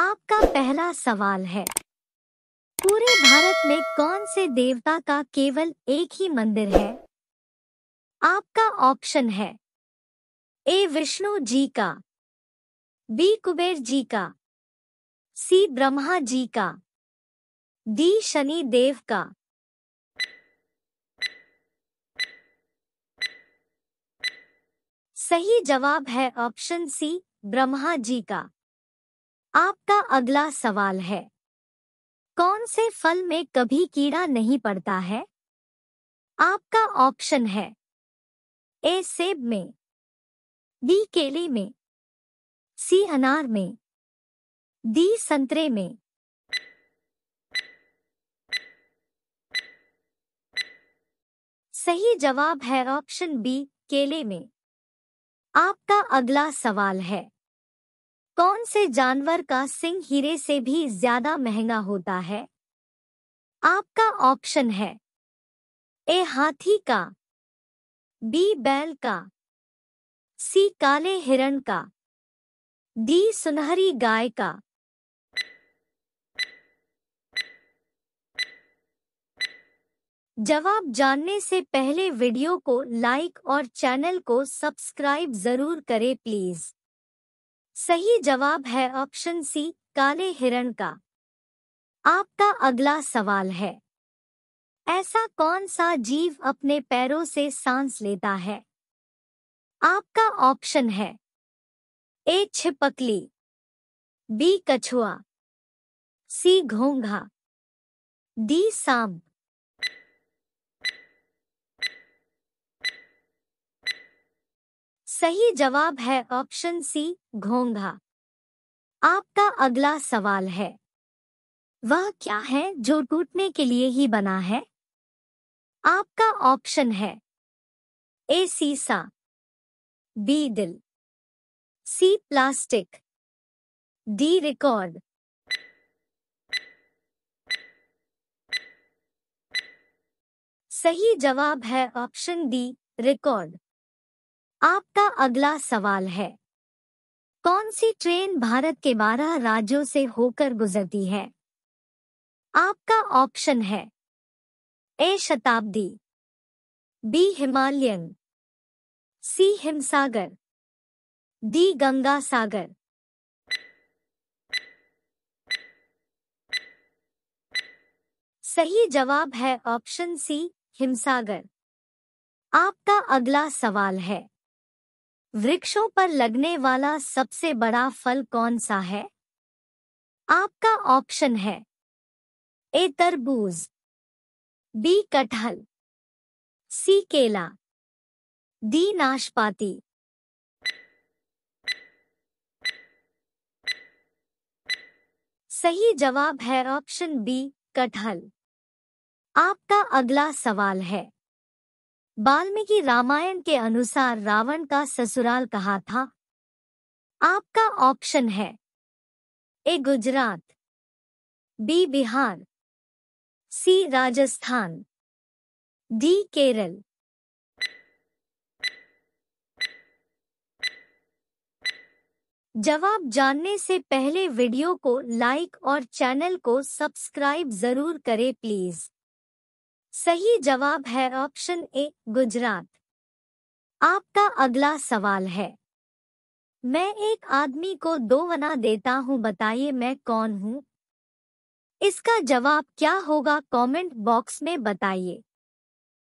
आपका पहला सवाल है पूरे भारत में कौन से देवता का केवल एक ही मंदिर है आपका ऑप्शन है ए विष्णु जी का बी कुबेर जी का सी ब्रह्मा जी का डी शनि देव का सही जवाब है ऑप्शन सी ब्रह्मा जी का आपका अगला सवाल है कौन से फल में कभी कीड़ा नहीं पड़ता है आपका ऑप्शन है ए सेब में बी केले में सी अनार में डी संतरे में सही जवाब है ऑप्शन बी केले में आपका अगला सवाल है कौन से जानवर का सिंह हीरे से भी ज्यादा महंगा होता है आपका ऑप्शन है ए हाथी का बी बैल का सी काले हिरण का डी सुनहरी गाय का जवाब जानने से पहले वीडियो को लाइक और चैनल को सब्सक्राइब जरूर करें प्लीज सही जवाब है ऑप्शन सी काले हिरण का आपका अगला सवाल है ऐसा कौन सा जीव अपने पैरों से सांस लेता है आपका ऑप्शन है ए छिपकली बी कछुआ सी घोंघा डी सांप सही जवाब है ऑप्शन सी घोंघा आपका अगला सवाल है वह क्या है जो टूटने के लिए ही बना है आपका ऑप्शन है ए सीसा बी दिल सी प्लास्टिक डी रिकॉर्ड सही जवाब है ऑप्शन डी रिकॉर्ड आपका अगला सवाल है कौन सी ट्रेन भारत के बारह राज्यों से होकर गुजरती है आपका ऑप्शन है A Shatabdi B Himalayan C Himsagar D Ganga Sagar सही जवाब है ऑप्शन सी हिमसागर आपका अगला सवाल है वृक्षों पर लगने वाला सबसे बड़ा फल कौन सा है आपका ऑप्शन है ए तरबूज बी कटहल सी केला डी नाशपाती सही जवाब है ऑप्शन बी कटहल आपका अगला सवाल है वाल्मीकि रामायण के अनुसार रावण का ससुराल कहा था आपका ऑप्शन है A Gujarat B Bihar C Rajasthan D Kerala जवाब जानने से पहले वीडियो को लाइक और चैनल को सब्सक्राइब जरूर करें प्लीज सही जवाब है ऑप्शन ए गुजरात आपका अगला सवाल है मैं एक आदमी को दो वना देता हूँ बताइए मैं कौन हूँ इसका जवाब क्या होगा कमेंट बॉक्स में बताइए